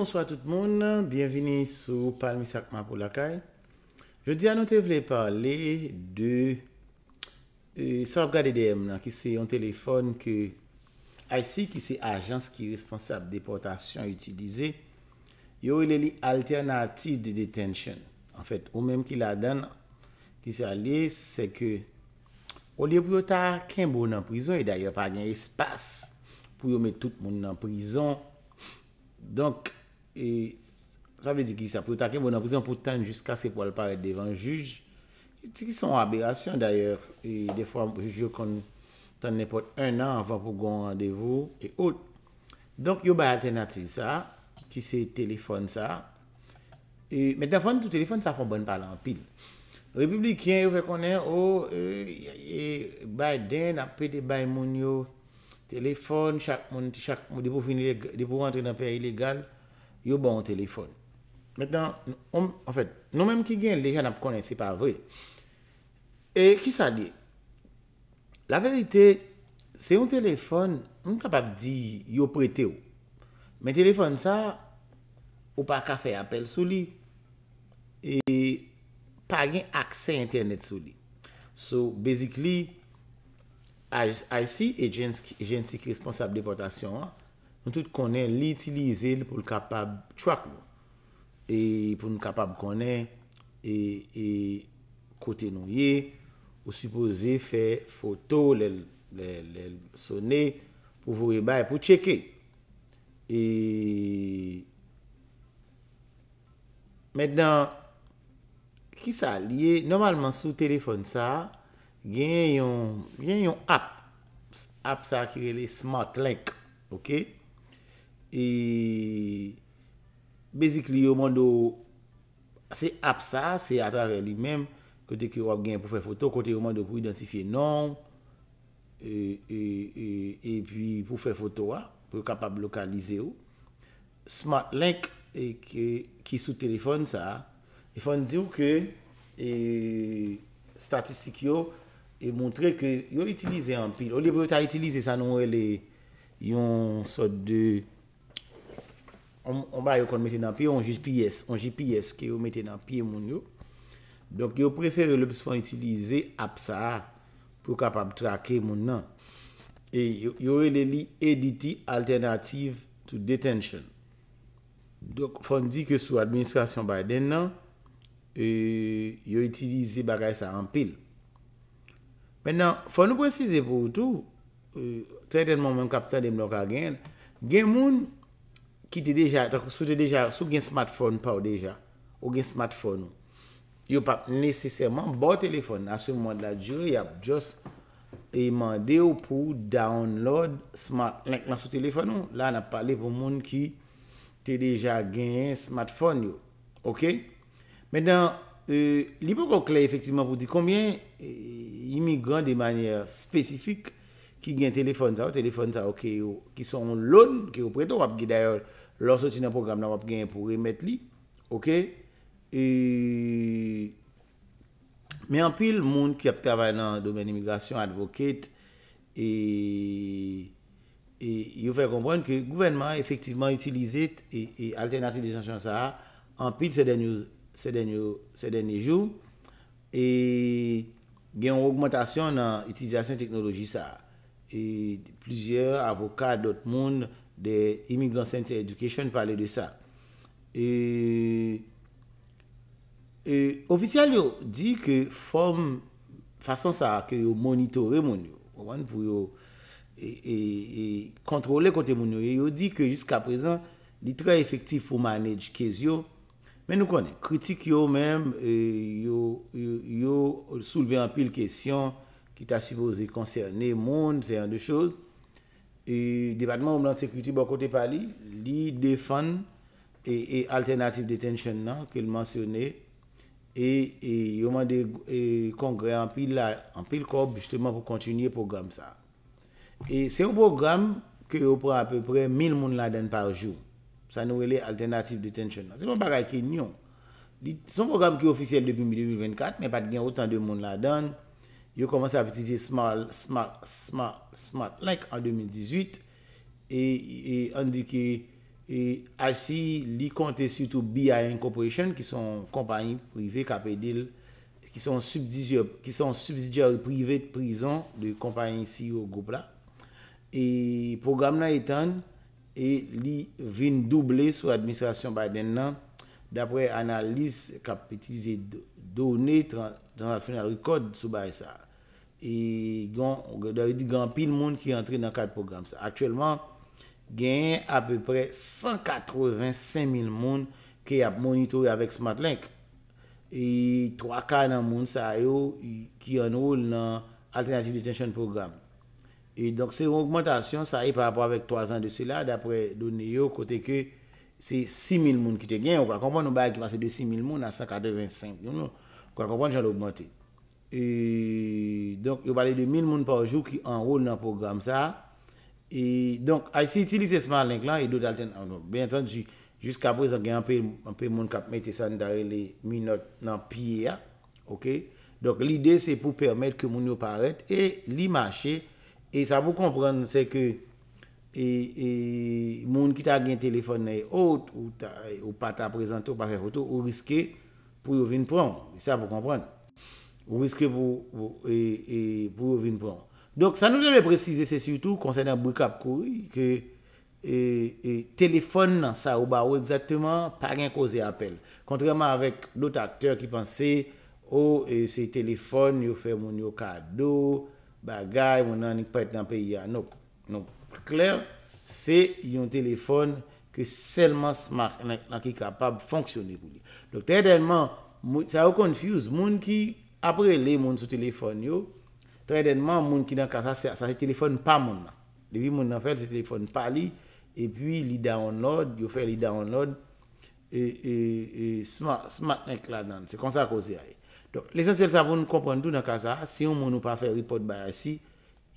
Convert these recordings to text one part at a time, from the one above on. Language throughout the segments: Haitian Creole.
Bonsoit tout moun, bienveni sou Palmi Sakma pou lakay. Je di anote vle pale de Sorbgade DM nan, ki se yon telefon ke IC, ki se ajans ki responsable deportasyon yotilize. Yo yon li alternatif de detensyon. En fet, ou menm ki la den, ki se ale, se ke o liyo pou yo ta kembo nan prizon, e dayo pa gen espas pou yo met tout moun nan prizon. Donk, E, sa vedi ki sa pou takye moun anpouzi anpou tanjousk aske pou alpare devan juj. Ti ki son abirasyon daye, e defon juj yo kon tan nepot an an avan pou goun randevou, e out. Donk yo bay alternatif sa, ki se telefon sa. E, men defon tout telefon sa fon bon palan pil. Republikyen yo fe konnen, oh, e, e, bay den ap pe de bay moun yo, telefon, chak moun, chak moun, de pou finile, de pou rentre nan pe iligal. Yo bon an telefon. Metan, an fèt, nou menm ki gen lè jan ap konen, se pa vre. E, ki sa li? La verite, se yon telefon, moun kapap di yo prete yo. Men telefon sa, ou pa ka fè apel sou li. E, pa gen akse internet sou li. So, basically, IC, Agency Responsible Deportation a, nou tout konen li itilize pou l kapab chwak moun. E pou nou kapab konen e, e kote nou ye ou supose fe foto l sonen pou vwe bay pou cheke. E medan ki sa liye normalman sou telefon sa gen yon app app sa ki rele Smart Link ok E, basically, yo mandou, se ap sa, se atare li menm, kote ki yo ap gen pou fè foto, kote yo mandou pou identifiye nan, e, e, e, e, e, e, pou fè foto a, pou kapab lokalize yo. Smart link, e, ki, ki sou telefon sa, e fon diyo ke, e, statistik yo, e montre ke yo itilize an pil. O libre ta itilize sa nou e le, yon sot de... On ba yo kon mette nan piye, on jipi yes. On jipi yes ki yo mette nan piye moun yo. Dok yo prefer yo lopis fon itilize ap sa a pou kapap trake moun nan. E yo re le li E.D.T. Alternative to Detention. Dok fon di ke sou administrasyon ba den nan e yo itilize bagay sa an pil. Mennan, fon nou precize pou tout e, treten moun moun kapitan demloka gen, gen moun ki te deja, sou te deja, sou gen smartphone pa ou deja, ou gen smartphone ou. Yo pa nesesèman, bo telefon, na sou moun la diyo, yo ap jos emande ou pou download smart link na sou telefon ou. La an ap pale pou moun ki te deja gen smartphone ou. Ok? Mèndan, e, li pou kòk lè efektivman pou di, konbyen e, imigran de manyè spesifik, Ki gen telefon sa ou, telefon sa ou, ki son loun, ki ou preto wap, ki dayor lòs wò ti nan program nan wap gen pou remet li, ok? E, Me anpil moun ki ap kava nan domen imigrasyon advokat, e, e yon fè kompron ke gouvenman efektivman itilizit e, e alternatif disansyon sa a, anpil sè den yon, sè den yon, sè den yon joun, e gen wò augmentation nan itizasyon teknologi sa a. e plijer avokat dot moun de Immigrant Center Education pale de sa. E, e ofisyal yo di ke fom fason sa ke yo monitore moun yo, ouan pou yo e, e, kontrole kote moun yo, yo di ke jiska prezant li tre efektif pou manèj kez yo, men nou konè, kritik yo mèm, yo souve anpil kesyon, ki ta supose konserne moun, se yon de chouz. E, debatman oum lan sekreti bo kote pali, li defan e alternatif detensyon nan, ke l mansyone, e yon man de kongre anpil la, anpil korb justement pou kontinye program sa. E, se ou program, ke ou pran apè pre, mil moun la den par jou. Sa nou wele alternatif detensyon nan. Se moun para ki nyon. Son program ki ofisyele depi mi 2024, me pat gen otan de moun la den, yo komanse apetite Small, Smart, Smart, Smart, Smart, Like an 2018, e andike, e asi li kante syoutou BI Incorporation, ki son kompanyi prive kapè dil, ki son subsidiar prive prizon de kompanyi si yo goup la, e program nan etan, e li vin doble sou administrasyon Biden nan, d'apre analise kap etize doni tan al final rekod sou ba e sa. E gand pi l moun ki entri nan kat program sa. Aktuellement, gen a peu pre 185.000 moun ki ap monitore avek SmartLink. E 3K nan moun sa yo ki an oul nan Alternative Detention Program. E donk se augmentation sa yo e par rapport avek 3 an de se la d'apre doni yo kote ke Si 6.000 moun ki te gen, ou kwa kompon nou baye ki va se de 6.000 moun a 185. Nou nou, kwa kompon jan lou bwante. E, donk, yo baye de 1.000 moun parjou ki an roun nan program sa. E, donk, a yisi itilize smart link lan, e do dalten an ah, roun. Ben tanjou, jiska prez an gen an pe moun kap mette san dare le minot nan piye ya. Ok, donk, li de se pou permet ke moun yo paret, e, li mache, e, sa pou kompon se ke, E, e moun ki ta gen telefon nan e ot ou pa ta prezante ou pa fe foto ou riske pou yo vin pran. E sa pou kompran. Ou riske pou e, yo vin pran. Dok sa nou jelè prezise se syoutou konsenè broukap kou ki telefon nan sa ou ba ou exactement pa gen koze apel. Kontrèman avèk lout akter ki panse ou oh, se telefon yo fè moun yo kado bagay moun anik pèt nan peyi anok. Nonp. Non. Kler, se yon telefon ke selman smart nan ki kapab fonksyon de kou li. Dok tè denman, sa ou konfuse, moun ki apre le moun sou telefon yo, tè denman moun ki nan kasa sa se telefon pa moun nan. Debi moun nan fèl se telefon pa li, epi li download, yo fè li download, e smart nan klanan, se konsa kose ae. Dok, lesensel sa pou nou kompren tout nan kasa, se yon moun nou pa fè report bay asi,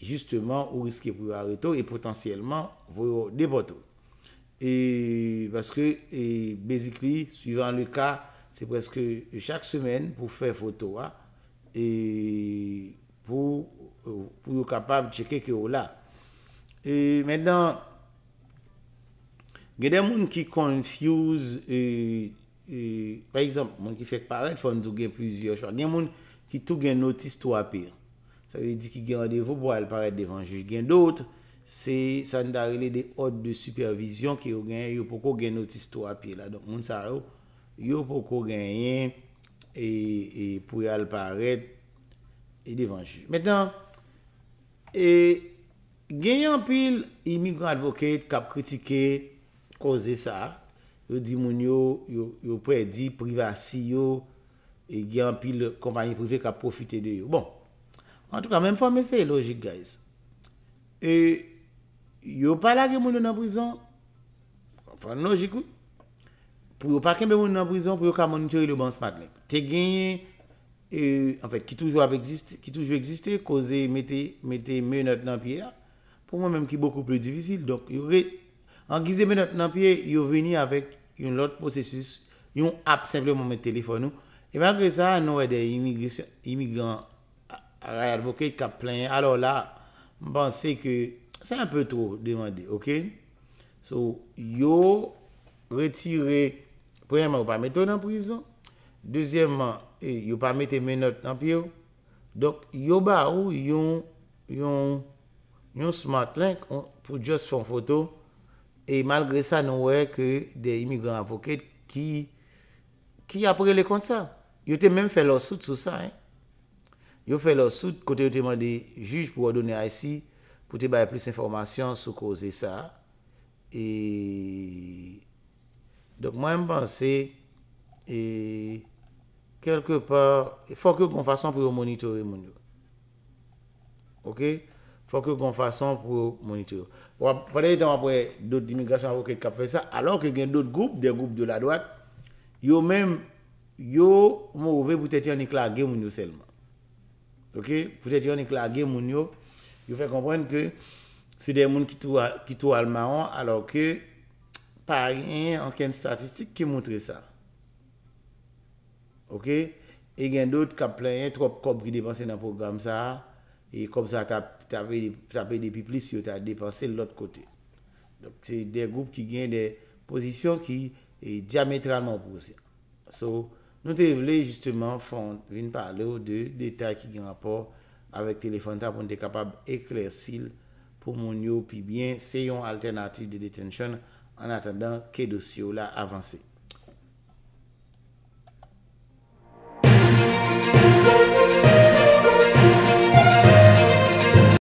Justement, ou riske pou yo areto E potentielman, vou yo depoto E, paske, basically, suivant le ka Se preske chak semen pou fe foto wa E, pou yo kapab cheke ke ou la E, medan Ge den moun ki konfuse E, par exemple, moun ki fek paret Fon touge plizio chan Gen moun ki touge notis tou apir Sa yon di ki gen yon devou pou al paret devan juj. Gen dout, sa yon da rele de od de supervision ki yon gen, yon pou kon gen noti sto api la. Don moun sa yon, yon pou kon gen yen, e pou al paret, e devan juj. Metan, gen yon pil immigrant advocate kap kritike, koze sa, yon di moun yo, yon pou e di privasi yo, e gen pil kompanyi privé kap profite de yo. Bon, En tout ka, men fwa mese, logik guys. E, yo pa lage moun yo nan brison. Afan, logik ou. Pou yo pa kenbe moun yo nan brison, pou yo ka monitore yo ban smat lèk. Te genye, e, en fèk, ki toujou avè existe, ki toujou existe, koze mette menot nan pier. Pou mèm ki boku plè divisil. Donk, yo ve, an gize menot nan pier, yo veni avèk yon lot prosesus, yon ap seble moun mette telefon nou. E, man kè sa, nou wè de imigran, Ray advokate ka plen. Alors la, mpense ke, se an pe tro demande, ok? So, yo, retire, preman yo pa mette yo nan prizon, dezyenman, e, yo pa mette menot nan piyo. Dok, yo ba ou, yon, yon, yon smart link, pou just fon foto, e malgre sa nou we ke de imigran avokate ki, ki apre le kont sa. Yo te men fe lor sout sou sa, eh. Yo fè lò sout kote yo teman de juj pou wò donè a yisi, pou te baye plis informasyon sou ko zè sa. Et... Dok mwen mpansè, et... kelke par, e fòk yo kon fason pou yo monitore moun yo. Ok? Fòk yo kon fason pou yo monitore. Wò apre, apre, dòt d'immigrasyon apre kèd kap fè sa, alò kè gen dòt goup, dè goup dò la dòat, yo mèm, yo mò ouve pou tètyan nèk la gè moun yo selman. Ok, poujète yon e klage moun yo, yo fè kompren ke se den moun ki tou alman an, alò ke pa yon anken statistik ki montre sa. Ok, e gen dout ka plen yon trop kop ki depanse nan program sa, e kom sa ta pe depi plis yo ta depanse lòt kote. Dok, se den goup ki gen de pozisyon ki diametralman pou se. So... Nou te vle justement fon vin pale ou de detay ki gen rapor avek telefon tapon te kapab ekler sil pou moun yo pi bien se yon alternatif de detensyon an atendan ke dosyo la avanse.